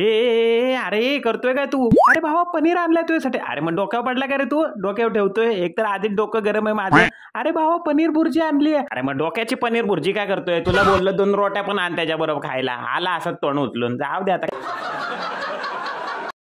ए, अरे करतोय काय तू अरे भावा पनीर आणलाय तुझ्यासाठी अरे मग डोक्यावर पडला का रे तू डोक्यावर ठेवतोय एक तर आधीच डोकं गरम आहे माझं अरे भावा पनीर भुर्जी आणली आहे अरे मग डोक्याची पनीर भुर्जी काय करतोय तुला बोललं दोन रोट्या पण आण त्याच्याबरोबर खायला आला असं तोंड उचलून जाऊ द्या आता